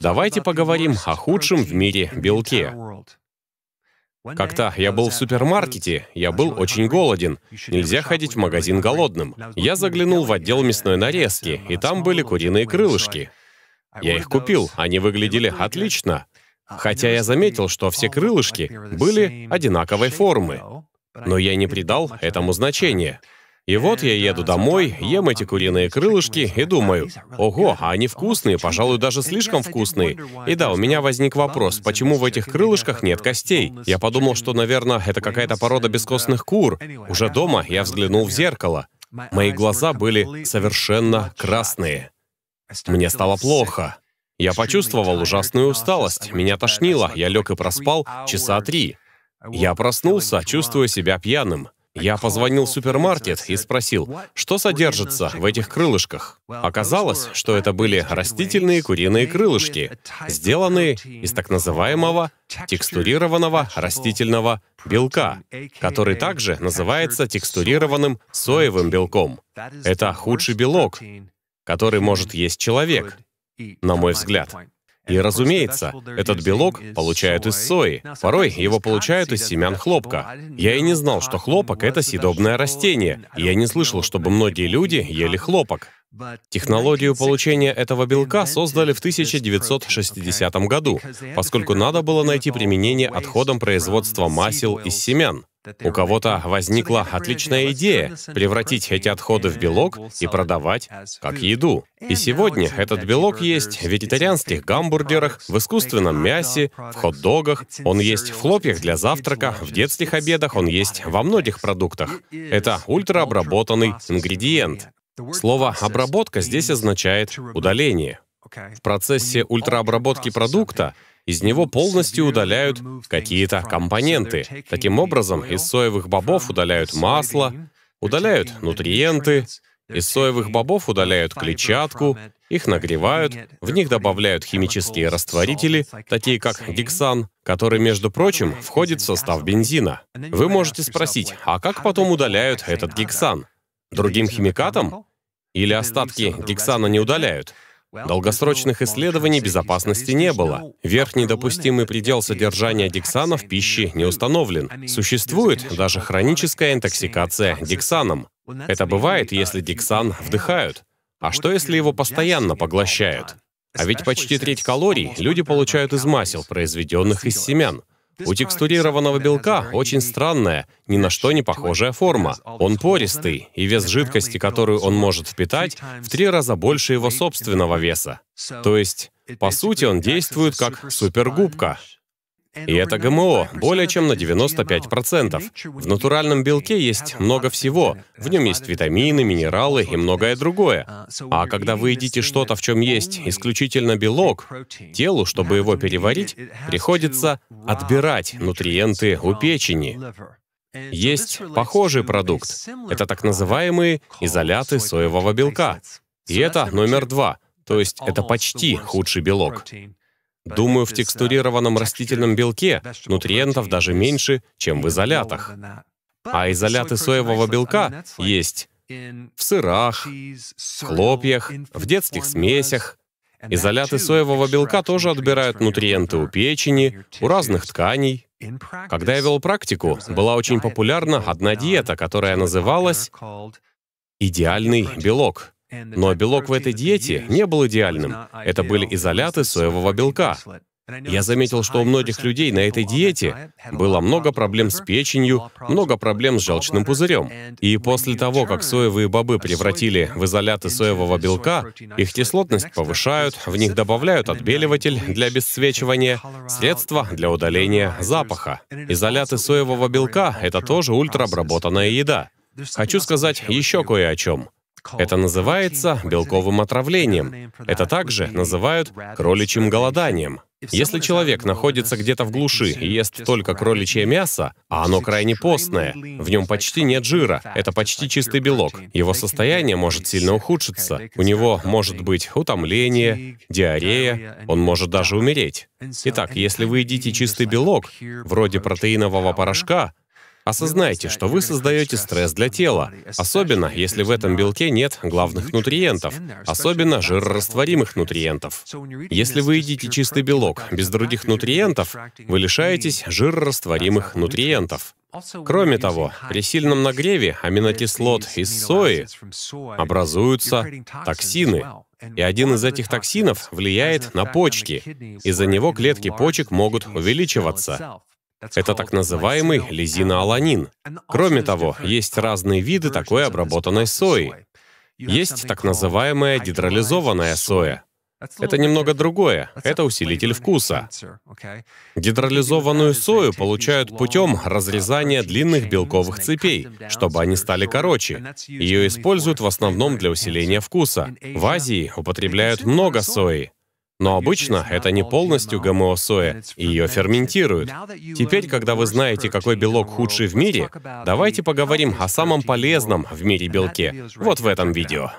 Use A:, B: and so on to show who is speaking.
A: Давайте поговорим о худшем в мире белке. Как-то я был в супермаркете, я был очень голоден. Нельзя ходить в магазин голодным. Я заглянул в отдел мясной нарезки, и там были куриные крылышки. Я их купил, они выглядели отлично. Хотя я заметил, что все крылышки были одинаковой формы. Но я не придал этому значения. И вот я еду домой, ем эти куриные крылышки и думаю, ого, а они вкусные, пожалуй, даже слишком вкусные. И да, у меня возник вопрос, почему в этих крылышках нет костей? Я подумал, что, наверное, это какая-то порода бескостных кур. Уже дома я взглянул в зеркало. Мои глаза были совершенно красные. Мне стало плохо. Я почувствовал ужасную усталость, меня тошнило, я лег и проспал часа три. Я проснулся, чувствуя себя пьяным. Я позвонил в супермаркет и спросил, что содержится в этих крылышках. Оказалось, что это были растительные куриные крылышки, сделанные из так называемого текстурированного растительного белка, который также называется текстурированным соевым белком. Это худший белок, который может есть человек, на мой взгляд. И, разумеется, этот белок получают из сои. Порой его получают из семян хлопка. Я и не знал, что хлопок — это съедобное растение. Я не слышал, чтобы многие люди ели хлопок. Технологию получения этого белка создали в 1960 году, поскольку надо было найти применение отходам производства масел из семян. У кого-то возникла отличная идея превратить эти отходы в белок и продавать как еду. И сегодня этот белок есть в вегетарианских гамбургерах, в искусственном мясе, в хот-догах, он есть в хлопьях для завтрака, в детских обедах, он есть во многих продуктах. Это ультраобработанный ингредиент. Слово «обработка» здесь означает «удаление». В процессе ультраобработки продукта из него полностью удаляют какие-то компоненты. Таким образом, из соевых бобов удаляют масло, удаляют нутриенты, из соевых бобов удаляют клетчатку, их нагревают, в них добавляют химические растворители, такие как гексан, который, между прочим, входит в состав бензина. Вы можете спросить, а как потом удаляют этот гексан? Другим химикатом? Или остатки гексана не удаляют? Долгосрочных исследований безопасности не было. Верхний допустимый предел содержания диксана в пище не установлен. Существует даже хроническая интоксикация диксаном. Это бывает, если диксан вдыхают. А что, если его постоянно поглощают? А ведь почти треть калорий люди получают из масел, произведенных из семян. У текстурированного белка очень странная, ни на что не похожая форма. Он пористый, и вес жидкости, которую он может впитать, в три раза больше его собственного веса. То есть, по сути, он действует как супергубка. И это ГМО, более чем на 95%. В натуральном белке есть много всего. В нем есть витамины, минералы и многое другое. А когда вы едите что-то, в чем есть исключительно белок, телу, чтобы его переварить, приходится отбирать нутриенты у печени. Есть похожий продукт. Это так называемые изоляты соевого белка. И это номер два, то есть это почти худший белок. Думаю, в текстурированном растительном белке нутриентов даже меньше, чем в изолятах. А изоляты соевого белка есть в сырах, в хлопьях, в детских смесях. Изоляты соевого белка тоже отбирают нутриенты у печени, у разных тканей. Когда я вел практику, была очень популярна одна диета, которая называлась «идеальный белок». Но белок в этой диете не был идеальным. Это были изоляты соевого белка. Я заметил, что у многих людей на этой диете было много проблем с печенью, много проблем с желчным пузырем. И после того, как соевые бобы превратили в изоляты соевого белка, их кислотность повышают, в них добавляют отбеливатель для обесцвечивания, средства для удаления запаха. Изоляты соевого белка — это тоже ультраобработанная еда. Хочу сказать еще кое о чем. Это называется белковым отравлением. Это также называют кроличьим голоданием. Если человек находится где-то в глуши и ест только кроличье мясо, а оно крайне постное, в нем почти нет жира, это почти чистый белок, его состояние может сильно ухудшиться, у него может быть утомление, диарея, он может даже умереть. Итак, если вы едите чистый белок, вроде протеинового порошка, Осознайте, что вы создаете стресс для тела, особенно если в этом белке нет главных нутриентов, особенно жирорастворимых нутриентов. Если вы едите чистый белок без других нутриентов, вы лишаетесь жирорастворимых нутриентов. Кроме того, при сильном нагреве аминокислот из сои образуются токсины, и один из этих токсинов влияет на почки. Из-за него клетки почек могут увеличиваться. Это так называемый лизиноаланин. Кроме того, есть разные виды такой обработанной сои. Есть так называемая гидролизованная соя. Это немного другое. Это усилитель вкуса. Гидролизованную сою получают путем uh, разрезания длинных белковых цепей, чтобы они стали короче. Ее используют в основном для усиления вкуса. В Азии употребляют много сои. Но обычно это не полностью гомоосоя, и ее ферментируют. Теперь, когда вы знаете, какой белок худший в мире, давайте поговорим о самом полезном в мире белке, вот в этом видео.